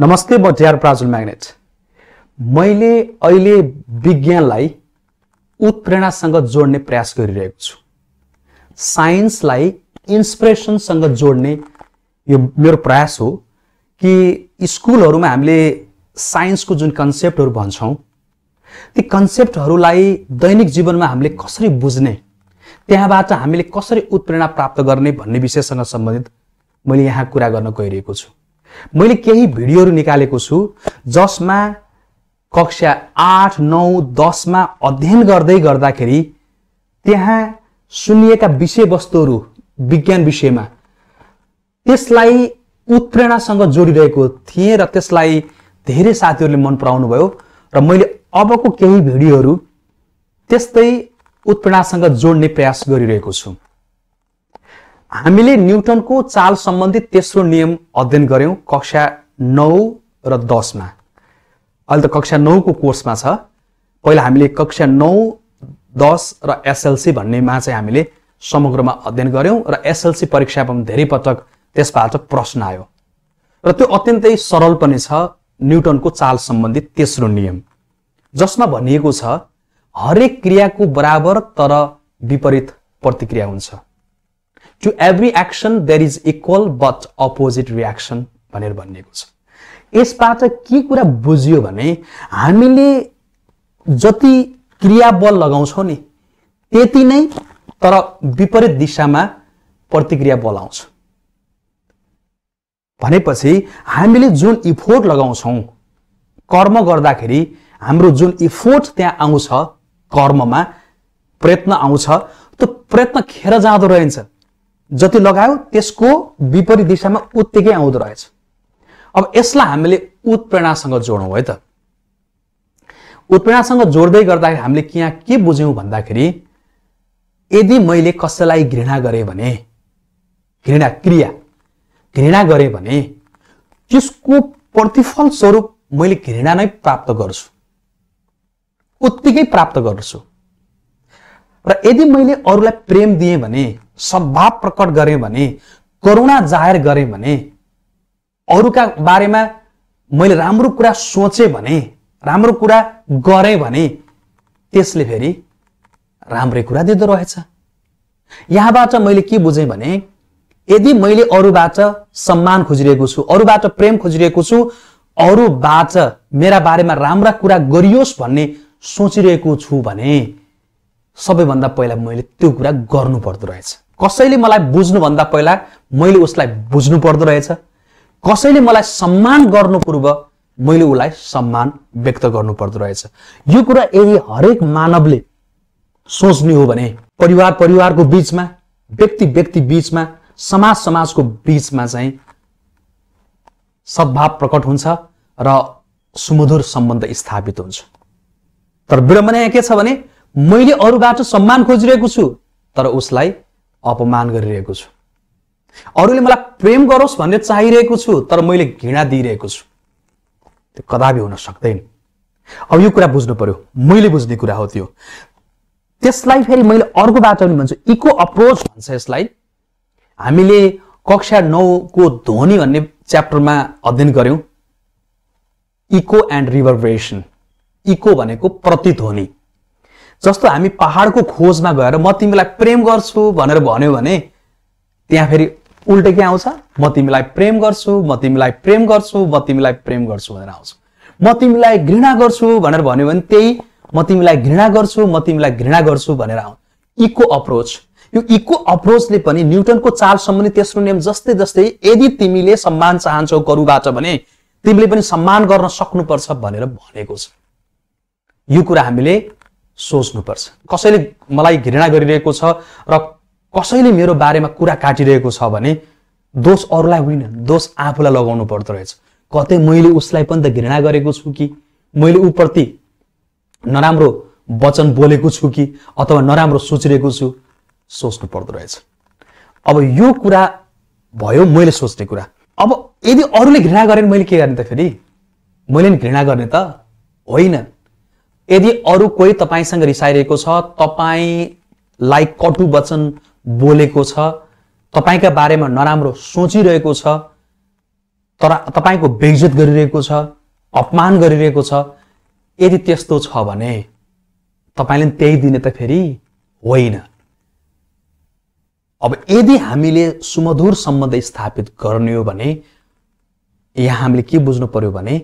नमस्ते म DR प्राजुल magnet मैले अहिले विज्ञानलाई उत्प्रेरणासँग जोड्ने प्रयास गरिरहेको छु साइन्सलाई इन्सपिरेसनसँग जोड्ने यो मेरो प्रयास हो कि स्कुलहरूमा हामीले साइन्सको जुन कन्सेप्टहरू भन्छौँ ती कन्सेप्टहरूलाई दैनिक जीवनमा हामीले कसरी बुझ्ने त्यहाँबाट हामीले कसरी उत्प्रेरणा प्राप्त गर्ने भन्ने विषयसँग सम्बन्धित मैले यहाँ कुरा गर्न गइरहेको छु मैले केही भिडियोहरू निकालेको छु जसमा कक्षा आठ नौ दसमा अध्ययन गर्दै गर्दाखेरि त्यहाँ सुनिएका विषयवस्तुहरू विज्ञान विषयमा त्यसलाई उत्प्रेरणासँग जोडिरहेको थिएँ र त्यसलाई धेरै साथीहरूले मन पराउनु भयो र मैले अबको केही भिडियोहरू त्यस्तै उत्प्रेरणासँग जोड्ने प्रयास गरिरहेको छु हामीले न्युटनको चाल सम्बन्धी तेस्रो नियम अध्ययन गऱ्यौँ कक्षा नौ र दसमा अहिले त कक्षा नौको कोर्समा छ पहिला हामीले कक्षा नौ दस र एसएलसी भन्नेमा चाहिँ हामीले समग्रमा अध्ययन गऱ्यौँ र एसएलसी परीक्षामा पनि धेरै पटक त्यसबाट प्रश्न आयो र त्यो अत्यन्तै सरल पनि छ न्युटनको चाल सम्बन्धी तेस्रो नियम जसमा भनिएको छ हरेक क्रियाको बराबर तर विपरीत प्रतिक्रिया हुन्छ to every action there is equal but opposite reaction भनेर भनिएको छ यसबाट के कुरा बुझियो भने हामीले जति क्रियाबल लगाउँछौँ नि त्यति नै तर विपरीत दिशामा प्रतिक्रिया बल आउँछ भनेपछि हामीले जुन इफोर्ट लगाउँछौँ कर्म गर्दाखेरि हाम्रो जुन इफोर्ट त्यहाँ आउँछ कर्ममा प्रयत्न आउँछ त्यो प्रयत्न खेर जाँदो रहेछ जति लगायो त्यसको विपरीत दिशामा उत्तिकै आउँदो रहेछ अब यसलाई हामीले उत्प्रेरणासँग जोडौँ है त उत्प्रेरणासँग जोड्दै गर्दाखेरि हामीले यहाँ के बुझ्यौँ भन्दाखेरि यदि मैले कसैलाई घृणा गरेँ भने घृणा क्रिया घृणा गरेँ भने त्यसको प्रतिफल स्वरूप मैले घृणा नै प्राप्त गर्छु उत्तिकै प्राप्त गर्छु र यदि मैले अरूलाई प्रेम दिएँ भने सद्भाव प्रकट गऱ्यौँ भने करुणा जाहेर गरेँ भने अरूका बारेमा मैले राम्रो कुरा सोचेँ भने राम्रो कुरा गरेँ भने त्यसले फेरि राम्रै कुरा दिँदो रहेछ यहाँबाट मैले के बुझेँ भने यदि मैले अरूबाट सम्मान खोजिरहेको छु अरूबाट प्रेम खोजिरहेको छु अरूबाट मेरा बारेमा राम्रा कुरा गरियोस् भन्ने सोचिरहेको छु भने सबैभन्दा पहिला मैले त्यो कुरा गर्नुपर्दो रहेछ कसैले मलाई बुझ्नुभन्दा पहिला मैले उसलाई बुझ्नु पर्दो रहेछ कसैले मलाई सम्मान गर्नु पूर्व मैले उसलाई सम्मान व्यक्त गर्नु पर्दो रहेछ यो कुरा यदि हरेक मानवले सोच्ने हो भने परिवार परिवारको बिचमा व्यक्ति व्यक्ति बिचमा समाज समाजको बिचमा चाहिँ सद्भाव प्रकट हुन्छ र सुमधुर सम्बन्ध स्थापित हुन्छ तर विडम्बना यहाँ के छ भने मैले अरूबाट सम्मान खोजिरहेको छु तर उसलाई अपमान गरिरहेको छु अरूले मलाई प्रेम गरोस् भन्ने चाहिरहेको छु तर मैले घृणा दिइरहेको छु त्यो कदापि हुन सक्दैन अब यो कुरा बुझ्नु पर्यो मैले बुझ्ने कुरा हो त्यो त्यसलाई फेरि मैले अर्को बाटो पनि भन्छु इको अप्रोच भन्छ यसलाई हामीले कक्षा नौको ध्वनि भन्ने च्याप्टरमा अध्ययन गऱ्यौँ इको एन्ड रिभर्भरेसन इको भनेको प्रतिध्वनि जस्तो हामी पहाडको खोजमा गएर म तिमीलाई प्रेम गर्छु भनेर भन्यो भने त्यहाँ फेरि उल्टो के आउँछ म तिमीलाई प्रेम गर्छु म तिमीलाई प्रेम गर्छु म तिमीलाई प्रेम गर्छु भनेर आउँछ म तिमीलाई घृणा गर्छु भनेर भन्यो भने त्यही म तिमीलाई घृणा गर्छु म तिमीलाई घृणा गर्छु भनेर आउँछ इको अप्रोच यो इको अप्रोचले पनि न्युटनको चाल सम्बन्धी तेस्रो नियम जस्तै जस्तै यदि तिमीले सम्मान चाहन्छौ करुबाट भने तिमीले पनि सम्मान गर्न सक्नुपर्छ भनेर भनेको छ यो कुरा हामीले सोच्नुपर्छ कसैले मलाई घृणा गरिरहेको छ र कसैले मेरो बारेमा कुरा काटिरहेको छ भने दोष अरूलाई होइन दोष आफूलाई लगाउनु पर्दो रहेछ कतै मैले उसलाई पनि त घृणा गरेको छु कि मैले ऊप्रति नराम्रो वचन बोलेको छु कि अथवा नराम्रो सोचिरहेको छु सोच्नु पर्दो रहेछ अब यो कुरा भयो मैले सोच्ने कुरा अब यदि अरूले घृणा गरेन मैले के गर्ने त फेरि मैले नि घृणा गर्ने त होइन यदि अरू कोही तपाईँसँग रिसाइरहेको छ तपाईँलाई कटु वचन बोलेको छ तपाईँका बारेमा नराम्रो सोचिरहेको छ तर तपाईँको बेइज्जत गरिरहेको छ अपमान गरिरहेको छ यदि त्यस्तो छ भने तपाईँले त्यही दिने त फेरि होइन अब यदि हामीले सुमधुर सम्बन्ध स्थापित गर्ने हो भने यहाँ हामीले के बुझ्नु पर्यो भने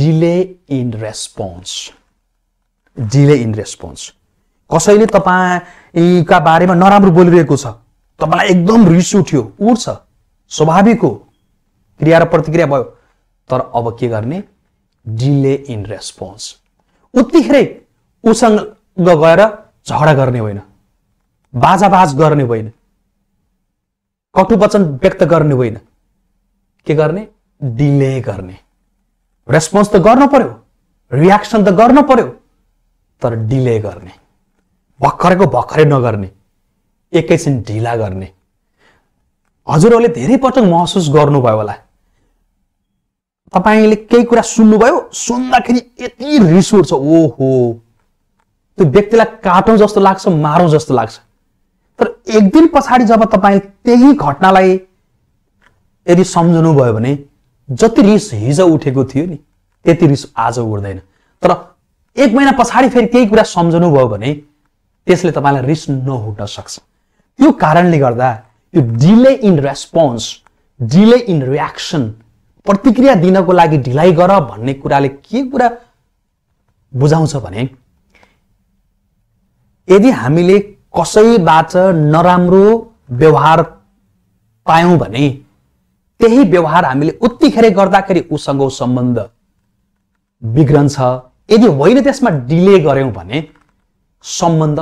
delay in response delay in response कसैले तपाईँका बारेमा नराम्रो बोलिरहेको छ तपाईँलाई एकदम रिस उठ्यो उठ्छ स्वाभाविक हो क्रिया र प्रतिक्रिया भयो तर अब के गर्ने डिले इन रेस्पोन्स उत्तिखेरै उसँग गएर झगडा गर्ने होइन बाजाबाज गर्ने होइन कटु वचन व्यक्त गर्ने होइन के गर्ने डिले गर्ने रेस्पोन्स त गर्नु पर्यो रियाक्सन त गर्नु पर्यो तर डिले गर्ने भर्खरको भर्खरै नगर्ने एकैछिन ढिला गर्ने हजुरहरूले धेरै पटक महसुस गर्नुभयो होला तपाईँले केही कुरा सुन्नुभयो सुन्दाखेरि यति रिस उठ्छ ओहो त्यो व्यक्तिलाई काटौँ जस्तो लाग्छ मारौँ जस्तो लाग्छ तर एक दिन पछाडि जब तपाईँले त्यही घटनालाई यदि सम्झनु भने जति रिस हिजो उठेको थियो नि त्यति रिस आज उठ्दैन तर एक महिना पछाडि फेरि केही कुरा सम्झनु भयो भने त्यसले तपाईँलाई रिस नहुन सक्छ त्यो कारणले गर्दा यो delay in response delay in reaction प्रतिक्रिया दिनको लागि ढिलाइ गर भन्ने कुराले के कुरा बुझाउँछ भने यदि हामीले कसैबाट नराम्रो व्यवहार पायौँ भने त्यही व्यवहार हामीले उत्तिखेरै गर्दाखेरि उसँग सम्बन्ध बिग्रन्छ यदि होइन त्यसमा डिले गऱ्यौँ भने सम्बन्ध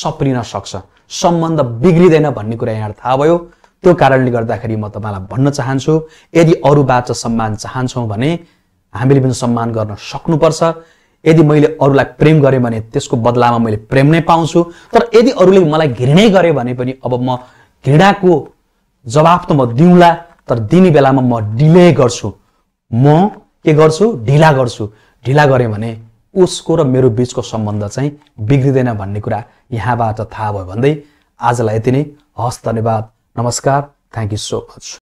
सप्रिन सक्छ सम्बन्ध बिग्रिँदैन भन्ने कुरा यहाँ थाहा भयो त्यो कारणले गर्दाखेरि म तपाईँलाई भन्न चाहन्छु यदि अरूबाट सम्मान चाहन्छौँ भने हामीले पनि सम्मान गर्न सक्नुपर्छ यदि मैले अरूलाई प्रेम गरेँ भने त्यसको बदलामा मैले प्रेम नै पाउँछु तर यदि अरूले मलाई घृणै गरेँ भने पनि अब म घृणाको जवाब त म दिउँला तर दिने बेलामा म डिले गर्छु म के गर्छु ढिला गर्छु ढिला गरेँ भने उसको र मेरो बिचको सम्बन्ध चाहिँ बिग्रिँदैन भन्ने कुरा यहाँबाट थाहा भयो भन्दै आजलाई यति नै हस् धन्यवाद नमस्कार थ्याङ्क यू सो मच